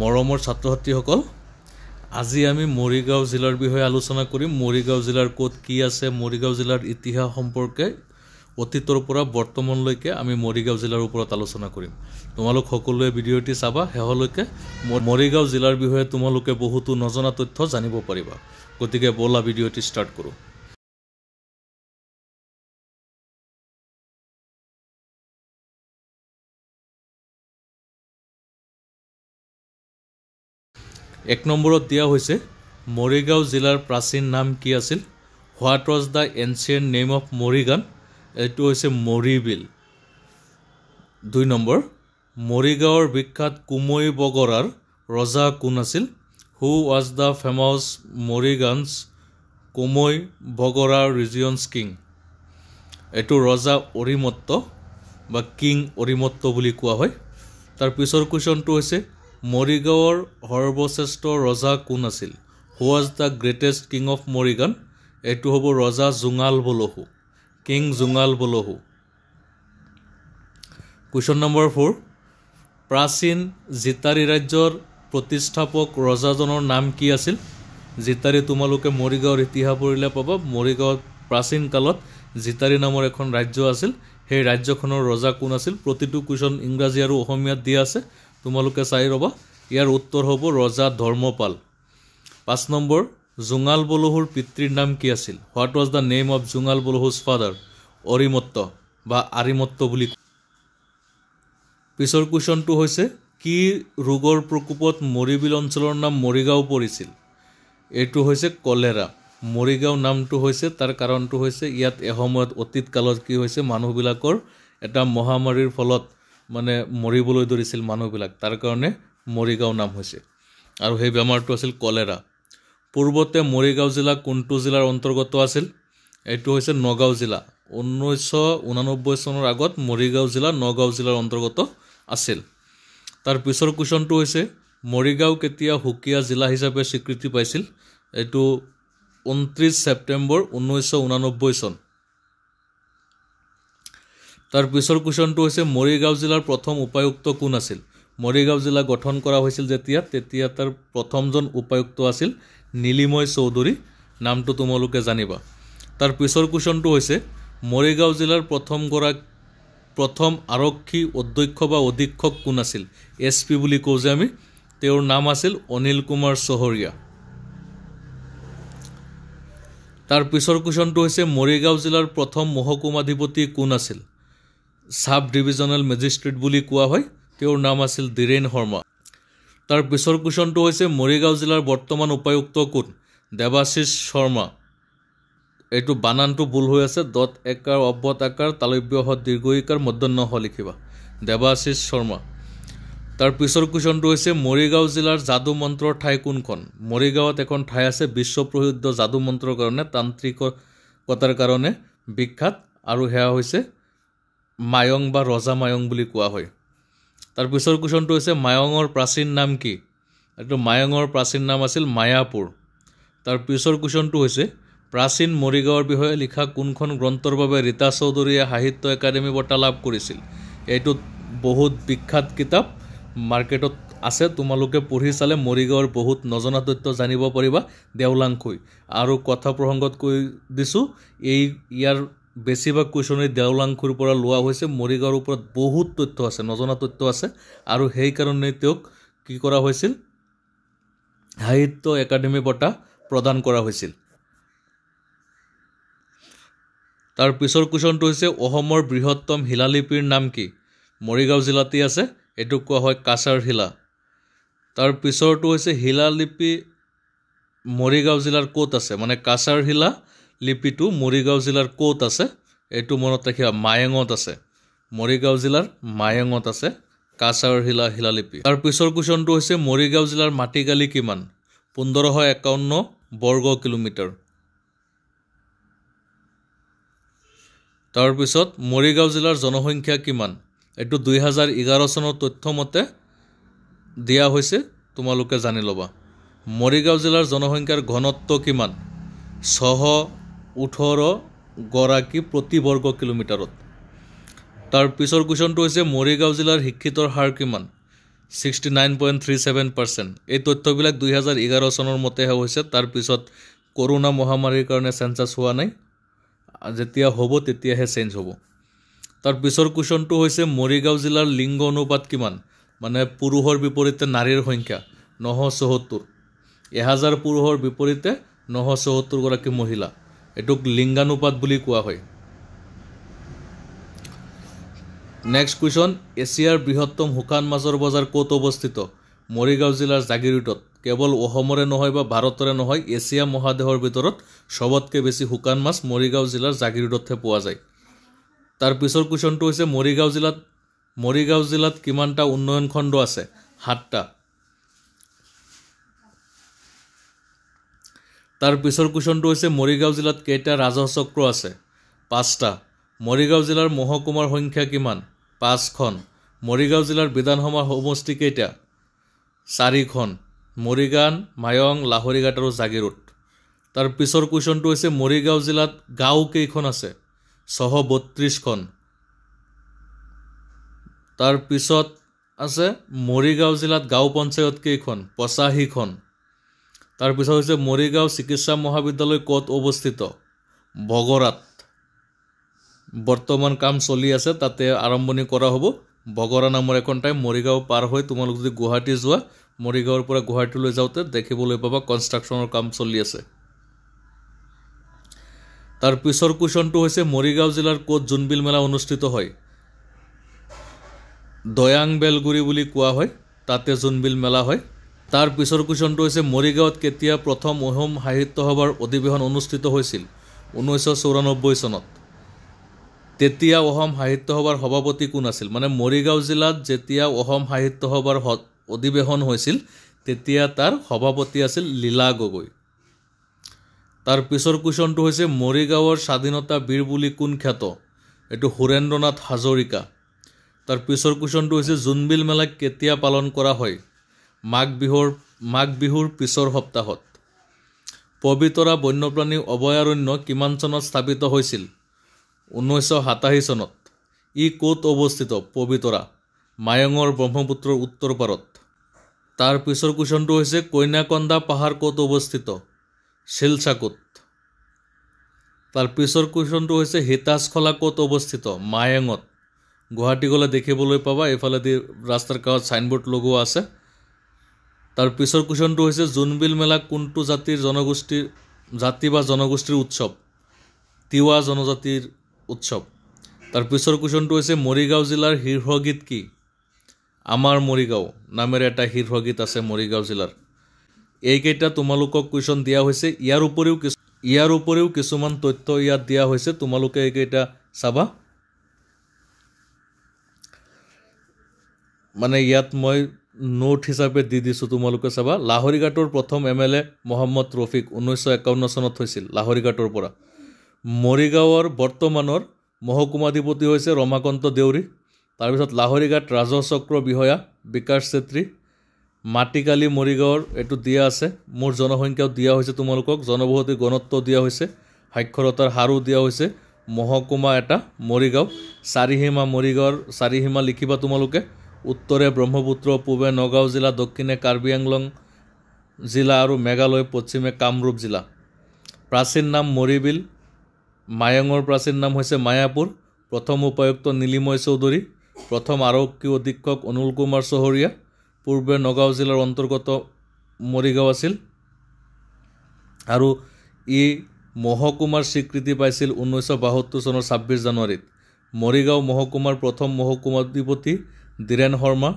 মৰমৰ ছাত্ৰ ছাত্ৰীসকল আজি আমি মৰিগাঁও জিলাৰ বিষয়ে আলোচনা কৰিম মৰিগাঁও জিলাৰ ক'ত কি আছে মৰিগাঁও জিলাৰ ইতিহাস সম্পৰ্কে অতীতৰ পৰা বৰ্তমানলৈকে আমি মৰিগাঁও জিলাৰ ওপৰত আলোচনা কৰিম তোমালোক সকলোৱে ভিডিঅ'টি চাবা শেহলৈকে মৰিগাঁও জিলাৰ বিষয়ে তোমালোকে বহুতো নজনা তথ্য জানিব পাৰিবা গতিকে ব'লা ভিডিঅ'টি ষ্টাৰ্ট কৰোঁ এক নম্বৰত দিয়া হৈছে মৰিগাঁও জিলাৰ প্ৰাচীন নাম কি আছিল what was the ancient name of Morigaon এইটো হৈছে মৰিবিল দুই নম্বৰ মৰিগাঁৱৰ বিখ্যাত কুমৈ বগৰাৰ ৰজা কোন আছিল who was the famous Morigaon's কুমৈ বগৰা ৰিজিয়নচ কিং এইটো ৰজা অৰিমত্ত বা কিং অৰিমত্ত বুলি কোৱা হয় তাৰ পিছৰ কুৱেশ্যনটো হৈছে মৰিগাঁৱৰ সৰ্বশ্ৰেষ্ঠ ৰজা কোন আছিল who was the greatest king of Morigaon এইটো হ'ব ৰজা Jongal Balahu king Jongal Balahu question number for প্ৰাচীন জিতাৰী ৰাজ্যৰ প্ৰতিষ্ঠাপক ৰজাজনৰ নাম কি আছিল জিতাৰী তোমালোকে মৰিগাঁৱৰ ইতিহাস পঢ়িলে পাবা মৰিগাঁৱত প্ৰাচীন কালত জিতাৰী নামৰ এখন ৰাজ্য আছিল সেই ৰাজ্যখনৰ ৰজা কোন আছিল প্ৰতিটো কুৱেশ্যন ইংৰাজী আৰু অসমীয়াত দিয়া আছে তোমালোকে চাই ৰ'বা ইয়াৰ উত্তৰ হ'ব ৰজা ধৰ্মপাল পাঁচ নম্বৰ জোঙাল বলহুৰ পিতৃৰ নাম কি আছিল what was the name of Jongal Balahu's father Arimatta বা আৰিমত্ত বুলি পিছৰ কুৱেশ্যনটো হৈছে কি ৰোগৰ প্ৰকোপত মৰিবিল অঞ্চলৰ নাম মৰিগাঁও পৰিছিল এইটো হৈছে কলেৰা মৰিগাঁও নামটো হৈছে তাৰ কাৰণটো হৈছে ইয়াত এসময়ত অতীত কালত কি হৈছে মানুহবিলাকৰ এটা মহামাৰীৰ ফলত মানে মৰিবলৈ ধৰিছিল মানুহবিলাক তাৰ কাৰণে মৰিগাঁও নাম হৈছে আৰু সেই বেমাৰটো আছিল কলেৰা পূৰ্বতে মৰিগাঁও জিলা কোনটো জিলাৰ অন্তৰ্গত আছিল এইটো হৈছে নগাঁও জিলা ঊনৈছশ ঊনানব্বৈ চনৰ আগত মৰিগাঁও জিলা নগাঁও জিলাৰ অন্তৰ্গত আছিল তাৰ পিছৰ কুৱেশ্যনটো হৈছে মৰিগাঁও কেতিয়া সুকীয়া জিলা হিচাপে স্বীকৃতি পাইছিল এইটো ঊনত্ৰিছ ছেপ্টেম্বৰ ঊনৈছশ ঊনানব্বৈ চন তাৰ পিছৰ কুৱেশ্যনটো হৈছে মৰিগাঁও জিলাৰ প্ৰথম উপায়ুক্ত কোন আছিল মৰিগাঁও জিলা গঠন কৰা হৈছিল যেতিয়া তেতিয়া তাৰ প্ৰথমজন উপায়ুক্ত আছিল নীলিময় চৌধুৰী নামটো তোমালোকে জানিবা তাৰ পিছৰ কুৱেশ্যনটো হৈছে মৰিগাঁও জিলাৰ প্ৰথমগৰাকী প্ৰথম আৰক্ষী অধ্যক্ষ বা অধীক্ষক কোন আছিল এছ পি বুলি কওঁ যে আমি তেওঁৰ নাম আছিল অনিল কুমাৰ চহৰীয়া তাৰ পিছৰ কুৱেশ্যনটো হৈছে মৰিগাঁও জিলাৰ প্ৰথম মহকুমাধিপতি কোন আছিল চাব ডিভিজনেল মেজিষ্ট্ৰেট বুলি কোৱা হয় তেওঁৰ নাম আছিল ধীৰেণ শৰ্মা তাৰ পিছৰ কুৱেশ্যনটো হৈছে মৰিগাঁও জিলাৰ বৰ্তমান উপায়ুক্ত কোন দেৱাশীষ শৰ্মা এইটো বানানটো ভুল হৈ আছে দত একাৰ অব্বত আকাৰ তালব্য হ দীৰ্ঘিকাৰ মধ্যন্য হ লিখিবা দেৱাশীষ শৰ্মা তাৰ পিছৰ কুৱেশ্যনটো হৈছে মৰিগাঁও জিলাৰ যাদু মন্ত্ৰৰ ঠাই কোনখন মৰিগাঁৱত এখন ঠাই আছে বিশ্ব প্ৰসিদ্ধ যাদু মন্ত্ৰৰ কাৰণে তান্ত্ৰিকতাৰ কাৰণে বিখ্যাত আৰু সেয়া হৈছে মায়ং বা ৰজা মায়ং বুলি কোৱা হয় তাৰ পিছৰ কুৱেশ্যনটো হৈছে মায়ঙৰ প্ৰাচীন নাম কি এইটো মায়ঙৰ প্ৰাচীন নাম আছিল মায়াপুৰ তাৰ পিছৰ কুৱেশ্যনটো হৈছে প্ৰাচীন মৰিগাঁৱৰ বিষয়ে লিখা কোনখন গ্ৰন্থৰ বাবে ৰীতা চৌধুৰীয়ে সাহিত্য একাডেমী বঁটা লাভ কৰিছিল এইটোত বহুত বিখ্যাত কিতাপ মাৰ্কেটত আছে তোমালোকে পঢ়ি চালে মৰিগাঁৱৰ বহুত নজনা তথ্য জানিব পাৰিবা দেওলাংখুই আৰু কথা প্ৰসংগত কৈ দিছোঁ এই ইয়াৰ বেছিভাগ কুৱেশ্যনেৰি দেওলাংখুৰ পৰা লোৱা হৈছে মৰিগাঁৱৰ ওপৰত বহুত তথ্য আছে নজনা তথ্য আছে আৰু সেইকাৰণে তেওঁক কি কৰা হৈছিল সাহিত্য একাডেমী বঁটা প্ৰদান কৰা হৈছিল তাৰ পিছৰ কুৱেশ্যনটো হৈছে অসমৰ বৃহত্তম শিলালিপিৰ নাম কি মৰিগাঁও জিলাতেই আছে এইটোক কোৱা হয় কাছাৰ শিলা তাৰ পিছৰটো হৈছে শিলালিপি মৰিগাঁও জিলাৰ ক'ত আছে মানে কাছাৰ শিলা লিপিটো মৰিগাঁও জিলাৰ ক'ত আছে এইটো মনত ৰাখিবা মায়েঙত আছে মৰিগাঁও জিলাৰ মায়েঙত আছে কাছাৰ শিলা শিলালিপি তাৰ পিছৰ কুৱেশ্যনটো হৈছে মৰিগাঁও জিলাৰ মাটিকালি কিমান পোন্ধৰশ একাৱন্ন বৰ্গ কিলোমিটাৰ তাৰপিছত মৰিগাঁও জিলাৰ জনসংখ্যা কিমান এইটো দুই হাজাৰ এঘাৰ চনৰ তথ্যমতে দিয়া হৈছে তোমালোকে জানি ল'বা মৰিগাঁও জিলাৰ জনসংখ্যাৰ ঘনত্ব কিমান ছশ ওঠৰ গৰাকী প্ৰতি বৰ্গ কিলোমিটাৰত তাৰ পিছৰ কুৱেশ্যনটো হৈছে মৰিগাঁও জিলাৰ শিক্ষিতৰ হাৰ কিমান sixty nine point three seven percent এই তথ্যবিলাক দুহেজাৰ এঘাৰ চনৰ মতেহে হৈছে তাৰপিছত কৰোণা মহামাৰীৰ কাৰণে চেঞ্চাছ হোৱা নাই যেতিয়া হ'ব তেতিয়াহে চেঞ্জ হ'ব তাৰ পিছৰ কুৱেশ্যনটো হৈছে মৰিগাঁও জিলাৰ লিংগ অনুপাত কিমান মানে পুৰুষৰ বিপৰীতে নাৰীৰ সংখ্যা নশ চৌসত্তৰ এহাজাৰ পুৰুষৰ বিপৰীতে নশ চৌসত্তৰগৰাকী মহিলা এইটোক লিংগানুপাত বুলি কোৱা হয় নেক্সট কুৱেশ্যন এছিয়াৰ বৃহত্তম শুকান মাছৰ বজাৰ ক'ত অৱস্থিত মৰিগাঁও জিলাৰ জাগিৰোডত কেৱল অসমৰে নহয় বা ভাৰতৰে নহয় এছিয়া মহাদেশৰ ভিতৰত চবতকৈ বেছি শুকান মাছ মৰিগাঁও জিলাৰ জাগিৰোডতহে পোৱা যায় তাৰ পিছৰ কুৱেশ্যনটো হৈছে মৰিগাঁও জিলাত মৰিগাঁও জিলাত কিমানটা উন্নয়ন খণ্ড আছে সাতটা তাৰ পিছৰ কুৱেশ্যনটো হৈছে মৰিগাঁও জিলাত কেইটা ৰাজহ চক্ৰ আছে পাঁচটা মৰিগাঁও জিলাৰ মহকুমাৰ সংখ্যা কিমান পাঁচখন মৰিগাঁও জিলাৰ বিধানসভাৰ সমষ্টি কেইটা চাৰিখন মৰিগান মায়ং লাহৰিঘাট আৰু জাগিৰোড তাৰ পিছৰ কুৱেশ্যনটো হৈছে মৰিগাঁও জিলাত গাঁও কেইখন আছে ছশ বত্ৰিছখন তাৰ পিছত আছে মৰিগাঁও জিলাত গাঁও পঞ্চায়ত কেইখন পঁচাশীখন তাৰপিছত হৈছে মৰিগাঁও চিকিৎসা মহাবিদ্যালয় ক'ত অৱস্থিত বগৰাত বৰ্তমান কাম চলি আছে তাতে আৰম্ভণি কৰা হ'ব বগৰা নামৰ এখন টাইম মৰিগাঁও পাৰ হৈ তোমালোক যদি গুৱাহাটী যোৱা মৰিগাঁৱৰ পৰা গুৱাহাটীলৈ যাওঁতে দেখিবলৈ পাবা কনষ্ট্ৰাকশ্যনৰ কাম চলি আছে তাৰ পিছৰ কুৱেশ্যনটো হৈছে মৰিগাঁও জিলাৰ ক'ত জোনবিল মেলা অনুষ্ঠিত হয় দয়াং বেলগুৰি বুলি কোৱা হয় তাতে জোনবিল মেলা হয় তাৰ পিছৰ কুৱেশ্যনটো হৈছে মৰিগাঁৱত কেতিয়া প্ৰথম অহোম সাহিত্য সভাৰ অধিৱেশন অনুষ্ঠিত হৈছিল ঊনৈছশ চৌৰানব্বৈ চনত তেতিয়া অসম সাহিত্য সভাৰ সভাপতি কোন আছিল মানে মৰিগাঁও জিলাত যেতিয়া অসম সাহিত্য সভাৰ অধিৱেশন হৈছিল তেতিয়া তাৰ সভাপতি আছিল লীলা গগৈ তাৰ পিছৰ কুৱেশ্যনটো হৈছে মৰিগাঁৱৰ স্বাধীনতা বীৰ বুলি কোন খ্যাত এইটো সুৰেন্দ্ৰনাথ হাজৰিকা তাৰ পিছৰ কুৱেশ্যনটো হৈছে জোনবিল মেলাক কেতিয়া পালন কৰা হয় মাঘ বিহুৰ মাঘ বিহুৰ পিছৰ সপ্তাহত পবিতৰা বন্যপ্ৰাণী অভয়াৰণ্য কিমান চনত স্থাপিত হৈছিল ঊনৈছশ সাতাশী চনত ই ক'ত অৱস্থিত পবিতৰা মায়ঙৰ ব্ৰহ্মপুত্ৰৰ উত্তৰ পাৰত তাৰ পিছৰ কুৱেশ্যনটো হৈছে কন্যাকন্দা পাহাৰ ক'ত অৱস্থিত শিলচাকুত তাৰ পিছৰ কুৱেশ্যনটো হৈছে হিতাজখলা ক'ত অৱস্থিত মায়ঙত গুৱাহাটী গ'লে দেখিবলৈ পাবা এইফালেদি ৰাস্তাৰ কাষত ছাইনবোৰ্ড লগোৱা আছে তাৰ পিছৰ কুৱেশ্যনটো হৈছে জোনবিল মেলা কোনটো জাতিৰ জনগোষ্ঠীৰ জাতি বা জনগোষ্ঠীৰ উৎসৱ তিৱা জনজাতিৰ উৎসৱ তাৰ পিছৰ কুৱেশ্যনটো হৈছে মৰিগাঁও জিলাৰ শীৰ্ষ গীত কি আমাৰ মৰিগাঁও নামেৰে এটা শীৰ্ষগীত আছে মৰিগাঁও জিলাৰ এইকেইটা তোমালোকক কুৱেশ্যন দিয়া হৈছে ইয়াৰ উপৰিও কিছু ইয়াৰ উপৰিও কিছুমান তথ্য ইয়াত দিয়া হৈছে তোমালোকে এইকেইটা চাবা মানে ইয়াত মই নোট হিচাপে দি দিছোঁ তোমালোকে চাবা লাহৰিঘাটৰ প্ৰথম M L A Mohammad Rafiq ঊনৈছশ একাৱন্ন চনত হৈছিল লাহৰিঘাটৰ পৰা মৰিগাঁৱৰ বৰ্তমানৰ মহকুমাধিপতি হৈছে ৰমাকান্ত দেউৰী তাৰপিছত লাহৰিঘাট ৰাজহ চক্ৰ বিষয়া বিকাশ চেত্ৰী মাটিকালী মৰিগাঁৱৰ এইটো দিয়া আছে মোৰ জনসংখ্যাও দিয়া হৈছে তোমালোকক জনবসতি গণত্ব দিয়া হৈছে সাক্ষৰতাৰ হাৰো দিয়া হৈছে মহকুমা এটা মৰিগাঁও চাৰিসীমা মৰিগাঁৱৰ চাৰিসীমা লিখিবা তোমালোকে উত্তৰে ব্ৰহ্মপুত্ৰ পূবে নগাঁও জিলা দক্ষিণে কাৰ্বি আংলং জিলা আৰু মেঘালয় পশ্চিমে কামৰূপ জিলা প্ৰাচীন নাম মৰিবিল মায়ঙৰ প্ৰাচীন নাম হৈছে মায়াপুৰ প্ৰথম উপায়ুক্ত নীলিময় চৌধুৰী প্ৰথম আৰক্ষী অধীক্ষক অনুল কুমাৰ চহৰীয়া পূৰ্বে নগাঁও জিলাৰ অন্তৰ্গত মৰিগাঁও আছিল আৰু ই মহকুমাৰ স্বীকৃতি পাইছিল ঊনৈছশ বাসত্তৰ চনৰ ছাব্বিছ জানুৱাৰীত মৰিগাঁও মহকুমাৰ প্ৰথম মহকুমাধিপতি দীৰেণ শৰ্মা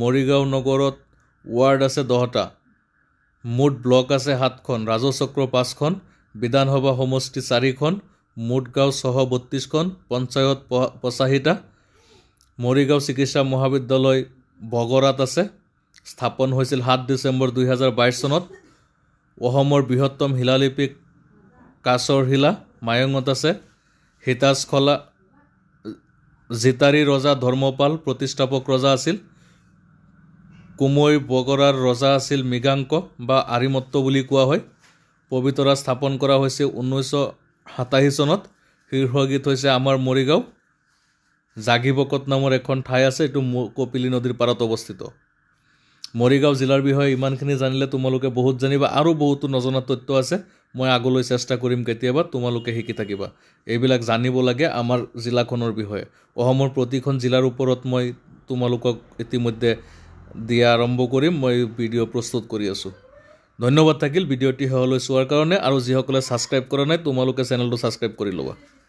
মৰিগাঁও নগৰত ৱাৰ্ড আছে দহটা মুঠ ব্লক আছে সাতখন ৰাজচক্ৰ পাঁচখন বিধানসভা সমষ্টি চাৰিখন মুঠগাঁও ছশ বত্ৰিছখন পঞ্চায়ত প পঁচাশীটা মৰিগাঁও চিকিৎসা মহাবিদ্যালয় বগৰাত আছে স্থাপন হৈছিল সাত ডিচেম্বৰ দুহেজাৰ বাইছ চনত অসমৰ বৃহত্তম শিলালিপিক কাছৰ শিলা মায়ঙত আছে হিতাশ জিতাৰী ৰজা ধৰ্মপাল প্ৰতিষ্ঠাপক ৰজা আছিল কুমৈ বগৰাৰ ৰজা আছিল মৃগাংক বা আৰিমত্ত বুলি কোৱা হয় পবিতৰা স্থাপন কৰা হৈছে ঊনৈছশ সাতাশী চনত শীৰ্ষ গীত হৈছে আমাৰ মৰিগাঁও জাগিবকত নামৰ এখন ঠাই আছে এইটো কপিলি নদীৰ পাৰত অৱস্থিত মৰিগাঁও জিলাৰ বিষয়ে ইমানখিনি জানিলে তোমালোকে বহুত জানিবা আৰু বহুতো নজনা তথ্য আছে মই আগলৈ চেষ্টা কৰিম কেতিয়াবা তোমালোকে শিকি থাকিবা এইবিলাক জানিব লাগে আমাৰ জিলাখনৰ বিষয়ে অসমৰ প্ৰতিখন জিলাৰ ওপৰত মই তোমালোকক ইতিমধ্যে দিয়া আৰম্ভ কৰিম মই ভিডিঅ' প্ৰস্তুত কৰি আছোঁ ধন্যবাদ থাকিল ভিডিঅ'টি শেহলৈ চোৱাৰ কাৰণে আৰু যিসকলে ছাবস্ক্ৰাইব কৰা নাই তোমালোকে চেনেলটো ছাবস্ক্ৰাইব কৰি ল'বা